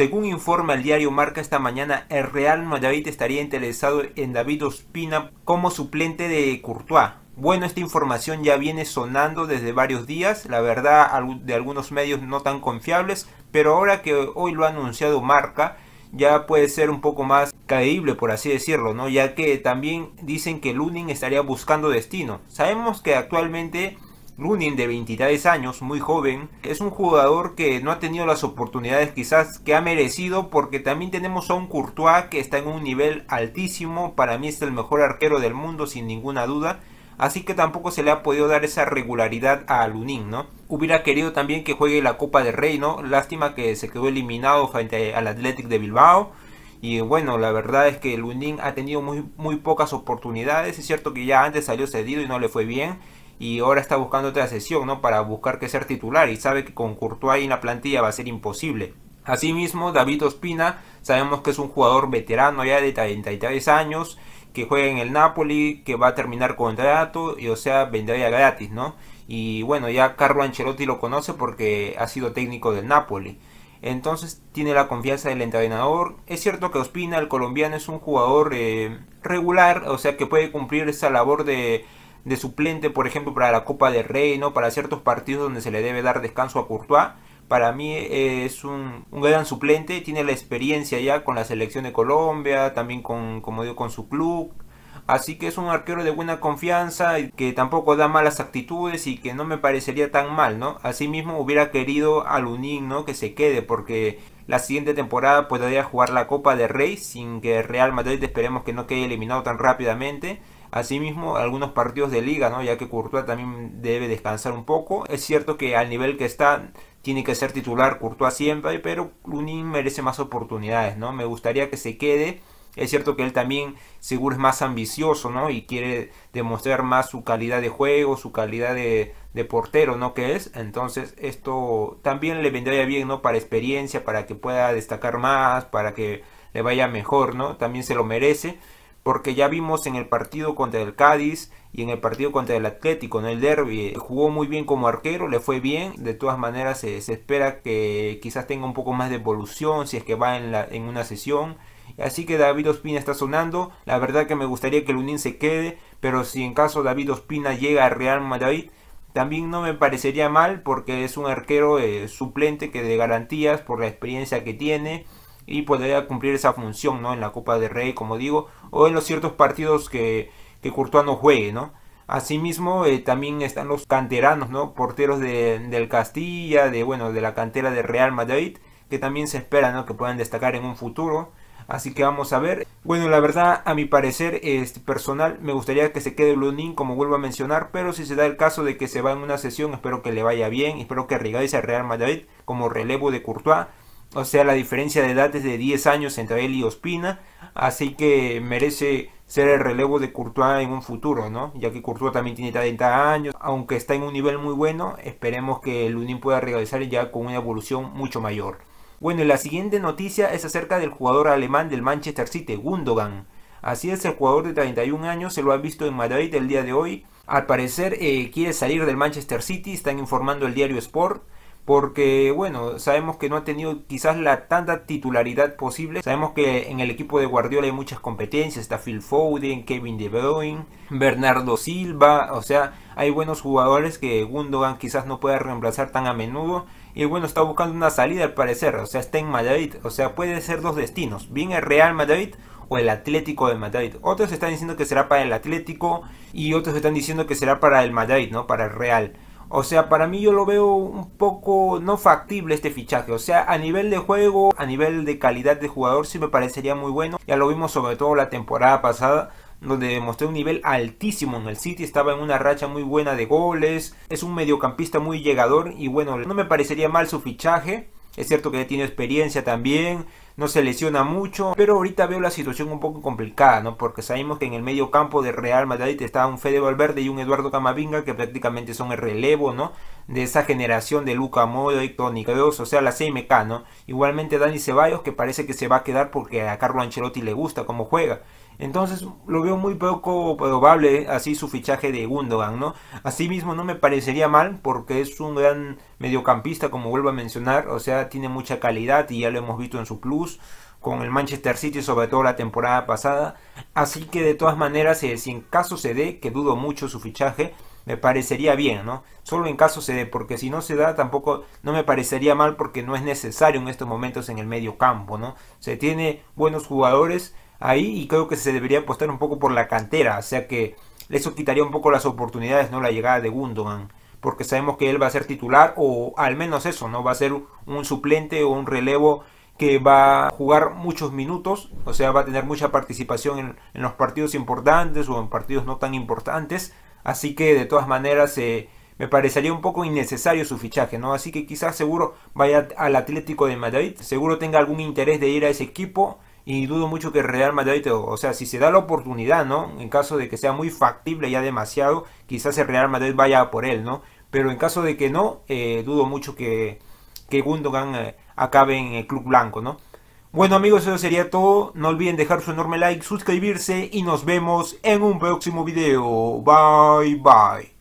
Según informa el diario Marca esta mañana, el Real Madrid estaría interesado en David Ospina como suplente de Courtois. Bueno, esta información ya viene sonando desde varios días, la verdad de algunos medios no tan confiables, pero ahora que hoy lo ha anunciado Marca, ya puede ser un poco más creíble, por así decirlo, ¿no? Ya que también dicen que Lunin estaría buscando destino. Sabemos que actualmente Lunin de 23 años, muy joven, es un jugador que no ha tenido las oportunidades quizás que ha merecido porque también tenemos a un Courtois que está en un nivel altísimo, para mí es el mejor arquero del mundo sin ninguna duda, así que tampoco se le ha podido dar esa regularidad a Lunin, ¿no? Hubiera querido también que juegue la Copa del Rey, Lástima que se quedó eliminado frente al Athletic de Bilbao. Y bueno, la verdad es que Lunin ha tenido muy, muy pocas oportunidades. Es cierto que ya antes salió cedido y no le fue bien y ahora está buscando otra sesión, ¿no? Para buscar que ser titular y sabe que con Courtois en la plantilla va a ser imposible. Asimismo, David Ospina, sabemos que es un jugador veterano ya de 33 años, que juega en el Napoli, que va a terminar contrato y o sea, vendría gratis, ¿no? Y bueno, ya Carlo Ancelotti lo conoce porque ha sido técnico del Napoli. Entonces tiene la confianza del entrenador. Es cierto que Ospina, el colombiano, es un jugador eh, regular, o sea que puede cumplir esa labor de de suplente, por ejemplo, para la Copa del Rey, ¿no? Para ciertos partidos donde se le debe dar descanso a Courtois. Para mí eh, es un, gran suplente, tiene la experiencia ya con la selección de Colombia, también con, como digo, con su club. Así que es un arquero de buena confianza, y que tampoco da malas actitudes y que no me parecería tan mal, ¿no? Asimismo hubiera querido al Unín, ¿no? Que se quede porque la siguiente temporada podría jugar la Copa de Rey sin que Real Madrid esperemos que no quede eliminado tan rápidamente Asimismo, algunos partidos de liga, ¿no? ya que Courtois también debe descansar un poco. Es cierto que al nivel que está tiene que ser titular Courtois siempre, pero Lunin merece más oportunidades, ¿no? Me gustaría que se quede. Es cierto que él también seguro es más ambicioso, ¿no? Y quiere demostrar más su calidad de juego, su calidad de, de portero, ¿no? Que es. Entonces esto también le vendría bien, ¿no? Para experiencia, para que pueda destacar más, para que le vaya mejor, ¿no? También se lo merece porque ya vimos en el partido contra el Cádiz y en el partido contra el Atlético, en el derby, eh, jugó muy bien como arquero, le fue bien, de todas maneras se, espera que quizás tenga un poco más de evolución si es que va en, una sesión. Así que David Ospina está sonando. La verdad que me gustaría que el se quede. Pero si en caso David Ospina llega a Real Madrid, también no me parecería mal porque es un arquero eh, suplente que de garantías por la experiencia que tiene y podría cumplir esa función ¿no? en la Copa de Rey, como digo, o en los ciertos partidos que, que Courtois no juegue. ¿no? Asimismo, eh, también están los canteranos, ¿no? porteros del Castilla, de, bueno, de la cantera de Real Madrid, que también se espera ¿no? que puedan destacar en un futuro. Así que vamos a ver. Bueno, la verdad, a mi parecer este, personal, me gustaría que se quede Lunin, como vuelvo a mencionar. Pero si se da el caso de que se va en una sesión, espero que le vaya bien. Espero que regrese a Real Madrid como relevo de Courtois. O sea, la diferencia de edad es de 10 años entre él y Ospina. Así que merece ser el relevo de Courtois en un futuro, ¿no? Ya que Courtois también tiene 30 años. Aunque está en un nivel muy bueno, esperemos que el Unim pueda regresar ya con una evolución mucho mayor. Bueno, y la siguiente noticia es acerca del jugador alemán del Manchester City, Gundogan. Así es, el jugador de 31 años se lo ha visto en Madrid el día de hoy. Al parecer eh, quiere salir del Manchester City, están informando el diario Sport porque bueno, sabemos que no ha tenido quizás la tanta titularidad posible. Sabemos que en el equipo de Guardiola hay muchas competencias, está Phil Foden, Kevin De Bruyne, Bernardo Silva, o sea, hay buenos jugadores que Gundogan quizás no pueda reemplazar tan a menudo. Y bueno, está buscando una salida al parecer, o sea, está en Madrid, o sea, puede ser dos destinos, bien el Real Madrid o el Atlético de Madrid. Otros están diciendo que será para el Atlético y otros están diciendo que será para el Madrid, ¿no? Para el Real. O sea, para mí yo lo veo un poco no factible este fichaje. O sea, a nivel de juego, a nivel de calidad de jugador sí me parecería muy bueno. Ya lo vimos sobre todo la temporada pasada donde demostró un nivel altísimo en el City, estaba en una racha muy buena de goles, es un mediocampista muy llegador y bueno, no me parecería mal su fichaje. Es cierto que tiene experiencia también, no se lesiona mucho, pero ahorita veo la situación un poco complicada, ¿no? Porque sabemos que en el medio campo de Real Madrid está un Fede Valverde y un Eduardo Camavinga que prácticamente son el relevo, ¿no? De esa generación de Luca Modo y Toni Kroos, o sea, la CMK, ¿no? Igualmente Dani Ceballos que parece que se va a quedar porque a Carlo Ancelotti le gusta cómo juega. Entonces lo veo muy poco probable ¿eh? así su fichaje de Gundogan, ¿no? Asimismo no me parecería mal porque es un gran mediocampista, como vuelvo a mencionar, o sea, tiene mucha calidad y ya lo hemos visto en su plus con el Manchester City, sobre todo la temporada pasada. Así que de todas maneras, eh, si en caso se dé, que dudo mucho su fichaje, me parecería bien, ¿no? Solo en caso se dé, porque si no se da, tampoco no me parecería mal porque no es necesario en estos momentos en el medio campo, ¿no? Se tiene buenos jugadores ahí y creo que se debería apostar un poco por la cantera, o sea que eso quitaría un poco las oportunidades, ¿no? La llegada de Gundogan, porque sabemos que él va a ser titular o al menos eso, ¿no? Va a ser un suplente o un relevo que va a jugar muchos minutos, o sea, va a tener mucha participación en, los partidos importantes o en partidos no tan importantes, así que de todas maneras eh, me parecería un poco innecesario su fichaje, ¿no? Así que quizás seguro vaya al Atlético de Madrid, seguro tenga algún interés de ir a ese equipo, y dudo mucho que Real Madrid, o sea, si se da la oportunidad, ¿no? En caso de que sea muy factible ya demasiado, quizás el Real Madrid vaya por él, ¿no? Pero en caso de que no, eh, dudo mucho que, que Gundogan eh, acabe en el club blanco, ¿no? Bueno amigos, eso sería todo. No olviden dejar su enorme like, suscribirse y nos vemos en un próximo video. Bye bye.